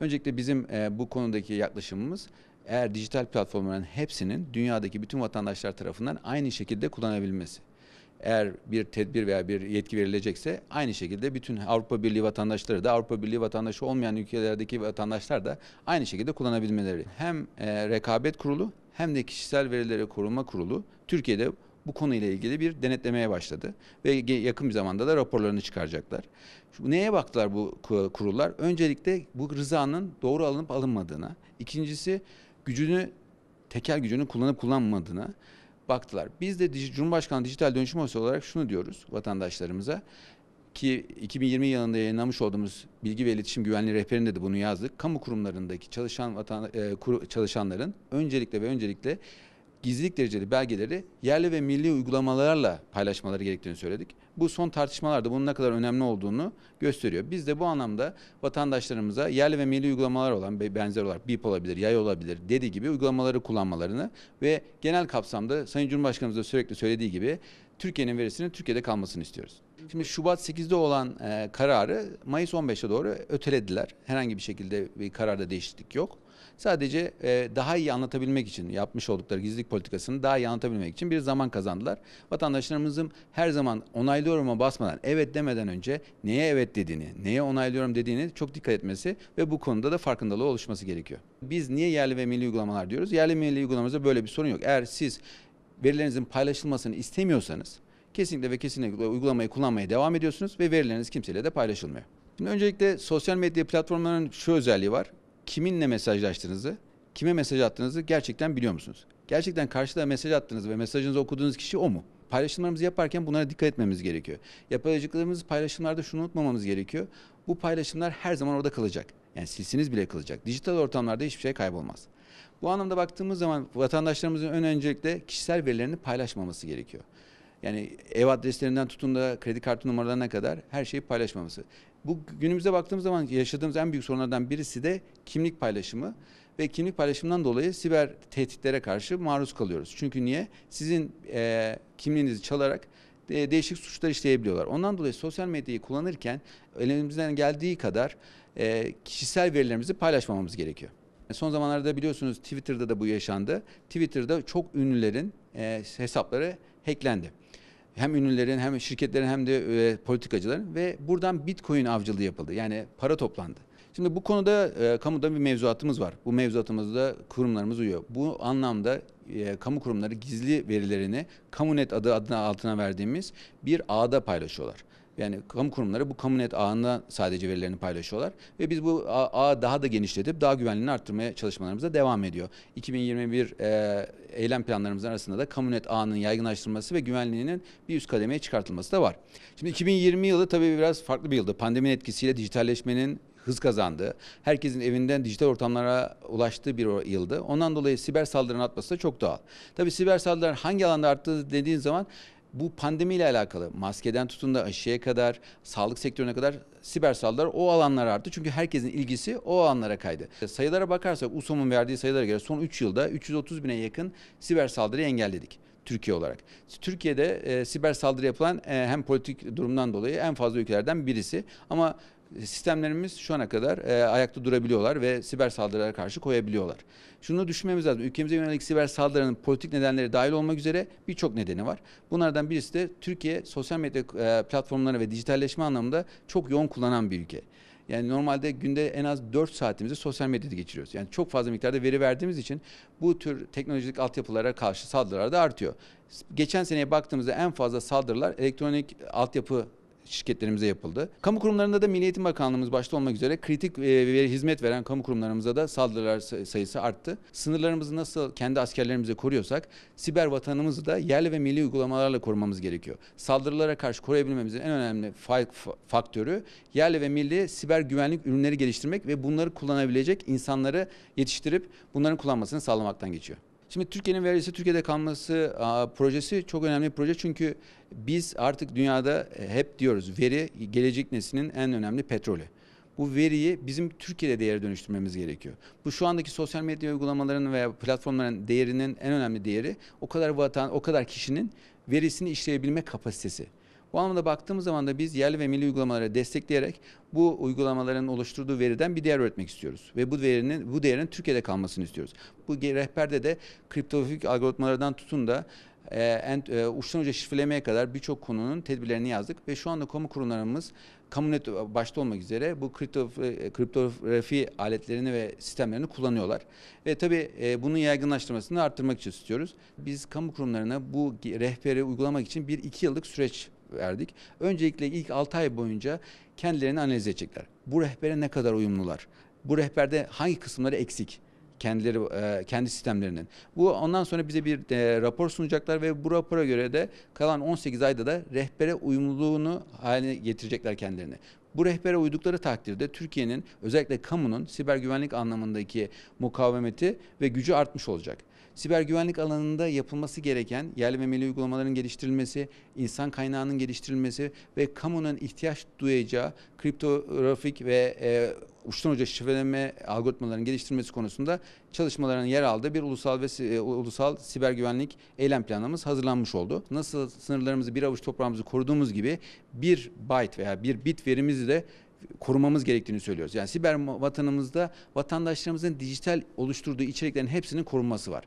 Öncelikle bizim e, bu konudaki yaklaşımımız eğer dijital platformların hepsinin dünyadaki bütün vatandaşlar tarafından aynı şekilde kullanabilmesi. Eğer bir tedbir veya bir yetki verilecekse aynı şekilde bütün Avrupa Birliği vatandaşları da Avrupa Birliği vatandaşı olmayan ülkelerdeki vatandaşlar da aynı şekilde kullanabilmeleri. Hem e, rekabet kurulu hem de kişisel verileri koruma kurulu Türkiye'de bu konuyla ilgili bir denetlemeye başladı. Ve yakın bir zamanda da raporlarını çıkaracaklar. Şu, neye baktılar bu kurullar? Öncelikle bu rızanın doğru alınıp alınmadığına. İkincisi gücünü, tekel gücünü kullanıp kullanmadığına baktılar. Biz de Cumhurbaşkanı Dijital Dönüşüm Ofisi olarak şunu diyoruz vatandaşlarımıza ki 2020 yılında yayınlamış olduğumuz bilgi ve iletişim güvenliği rehberinde de bunu yazdık. Kamu kurumlarındaki çalışan vatan, e, kur, çalışanların öncelikle ve öncelikle gizlilik dereceli belgeleri yerli ve milli uygulamalarla paylaşmaları gerektiğini söyledik. Bu son tartışmalarda bunun ne kadar önemli olduğunu gösteriyor. Biz de bu anlamda vatandaşlarımıza yerli ve milli uygulamalar olan benzer olarak BIP olabilir, yay olabilir dediği gibi uygulamaları kullanmalarını ve genel kapsamda Sayın Cumhurbaşkanımız da sürekli söylediği gibi Türkiye'nin verisinin Türkiye'de kalmasını istiyoruz. Şimdi Şubat 8'de olan e, kararı Mayıs 15'e doğru ötelediler. Herhangi bir şekilde bir kararda değişiklik yok. Sadece e, daha iyi anlatabilmek için yapmış oldukları gizlilik politikasını daha iyi anlatabilmek için bir zaman kazandılar. Vatandaşlarımızın her zaman onaylıyorum basmadan evet demeden önce neye evet dediğini, neye onaylıyorum dediğini çok dikkat etmesi ve bu konuda da farkındalığı oluşması gerekiyor. Biz niye yerli ve milli uygulamalar diyoruz? Yerli ve milli uygulamamızda böyle bir sorun yok. Eğer siz verilerinizin paylaşılmasını istemiyorsanız kesinlikle ve kesinlikle uygulamayı kullanmaya devam ediyorsunuz ve verileriniz kimseyle de paylaşılmıyor. Şimdi öncelikle sosyal medya platformlarının şu özelliği var kiminle mesajlaştığınızı, kime mesaj attığınızı gerçekten biliyor musunuz? Gerçekten karşıda mesaj attığınız ve mesajınızı okuduğunuz kişi o mu? Paylaşımlarımızı yaparken bunlara dikkat etmemiz gerekiyor. Yapacaklarımız paylaşımlarda şunu unutmamamız gerekiyor. Bu paylaşımlar her zaman orada kalacak. Yani silsiniz bile kalacak. Dijital ortamlarda hiçbir şey kaybolmaz. Bu anlamda baktığımız zaman vatandaşlarımızın ön öncelikle kişisel verilerini paylaşmaması gerekiyor. Yani ev adreslerinden tutun da kredi kartı numaralarına kadar her şeyi paylaşmaması. Bu günümüze baktığımız zaman yaşadığımız en büyük sorunlardan birisi de kimlik paylaşımı ve kimlik paylaşımından dolayı siber tehditlere karşı maruz kalıyoruz. Çünkü niye? Sizin e, kimliğinizi çalarak e, değişik suçlar işleyebiliyorlar. Ondan dolayı sosyal medyayı kullanırken elimizden geldiği kadar e, kişisel verilerimizi paylaşmamamız gerekiyor. E, son zamanlarda biliyorsunuz Twitter'da da bu yaşandı. Twitter'da çok ünlülerin e, hesapları hacklendi. Hem ünlülerin hem şirketlerin hem de e, politikacıların ve buradan bitcoin avcılığı yapıldı. Yani para toplandı. Şimdi bu konuda e, kamuda bir mevzuatımız var. Bu mevzuatımızda kurumlarımız uyuyor. Bu anlamda e, kamu kurumları gizli verilerini kamunet adı adına altına verdiğimiz bir ağda paylaşıyorlar. Yani kamu kurumları bu kamunet ağında sadece verilerini paylaşıyorlar ve biz bu ağı daha da genişletip daha güvenliğini arttırmaya çalışmalarımıza devam ediyor. 2021 e, eylem planlarımızın arasında da kamunet ağının yaygınlaştırılması ve güvenliğinin bir üst kademeye çıkartılması da var. Şimdi 2020 yılı tabii biraz farklı bir yıldı. Pandeminin etkisiyle dijitalleşmenin hız kazandı. Herkesin evinden dijital ortamlara ulaştığı bir yıldı. Ondan dolayı siber saldırının artması da çok doğal. Tabii siber saldırılar hangi alanda arttı dediğin zaman bu pandemiyle alakalı maskeden tutun da aşıya kadar, sağlık sektörüne kadar siber saldırılar o alanlar arttı. Çünkü herkesin ilgisi o alanlara kaydı. Sayılara bakarsak USOM'un verdiği sayılara göre son 3 yılda 330 bine yakın siber saldırıyı engelledik. Türkiye olarak. Türkiye'de e, siber saldırı yapılan e, hem politik durumdan dolayı en fazla ülkelerden birisi. Ama sistemlerimiz şu ana kadar e, ayakta durabiliyorlar ve siber saldırılara karşı koyabiliyorlar. Şunu düşünmemiz lazım. Ülkemize yönelik siber saldırının politik nedenleri dahil olmak üzere birçok nedeni var. Bunlardan birisi de Türkiye sosyal medya e, platformları ve dijitalleşme anlamında çok yoğun kullanan bir ülke. Yani normalde günde en az 4 saatimizi sosyal medyada geçiriyoruz. Yani çok fazla miktarda veri verdiğimiz için bu tür teknolojik altyapılara karşı saldırılar da artıyor. Geçen seneye baktığımızda en fazla saldırılar elektronik altyapı şirketlerimize yapıldı. Kamu kurumlarında da Milli Eğitim Bakanlığımız başta olmak üzere kritik e, ve hizmet veren kamu kurumlarımıza da saldırılar sayısı arttı. Sınırlarımızı nasıl kendi askerlerimize koruyorsak siber vatanımızı da yerli ve milli uygulamalarla korumamız gerekiyor. Saldırılara karşı koruyabilmemizin en önemli faktörü yerli ve milli siber güvenlik ürünleri geliştirmek ve bunları kullanabilecek insanları yetiştirip bunların kullanmasını sağlamaktan geçiyor. Şimdi Türkiye'nin verisi Türkiye'de kalması a, projesi çok önemli bir proje çünkü biz artık dünyada e, hep diyoruz veri gelecek neslinin en önemli petrolü. Bu veriyi bizim Türkiye'de değere dönüştürmemiz gerekiyor. Bu şu andaki sosyal medya uygulamalarının veya platformların değerinin en önemli değeri o kadar vatan, o kadar kişinin verisini işleyebilme kapasitesi. Bu anlamda baktığımız zaman da biz yerli ve milli uygulamaları destekleyerek bu uygulamaların oluşturduğu veriden bir değer üretmek istiyoruz. Ve bu verinin bu değerin Türkiye'de kalmasını istiyoruz. Bu rehberde de kriptografik algoritmalardan tutun da e, en, e, uçtan uca şifrelemeye kadar birçok konunun tedbirlerini yazdık ve şu anda kamu kurumlarımız kamunet başta olmak üzere bu kriptografi, e, kriptografi aletlerini ve sistemlerini kullanıyorlar. Ve tabii e, bunun yaygınlaştırmasını arttırmak için istiyoruz. Biz kamu kurumlarına bu rehberi uygulamak için bir iki yıllık süreç verdik. Öncelikle ilk 6 ay boyunca kendilerini analiz edecekler. Bu rehbere ne kadar uyumlular? Bu rehberde hangi kısımları eksik? kendileri e, kendi sistemlerinin. Bu ondan sonra bize bir e, rapor sunacaklar ve bu rapora göre de kalan 18 ayda da rehbere uyumluluğunu haline getirecekler kendilerini. Bu rehbere uydukları takdirde Türkiye'nin özellikle kamunun siber güvenlik anlamındaki mukavemeti ve gücü artmış olacak. Siber güvenlik alanında yapılması gereken yerli ve milli uygulamaların geliştirilmesi, insan kaynağının geliştirilmesi ve kamunun ihtiyaç duyacağı kriptografik ve e, uçtan uca şifreleme algoritmalarının geliştirilmesi konusunda çalışmaların yer aldığı bir ulusal ve e, ulusal siber güvenlik eylem planımız hazırlanmış oldu. Nasıl sınırlarımızı bir avuç toprağımızı koruduğumuz gibi bir byte veya bir bit verimiz kendimizi de korumamız gerektiğini söylüyoruz. Yani siber vatanımızda vatandaşlarımızın dijital oluşturduğu içeriklerin hepsinin korunması var.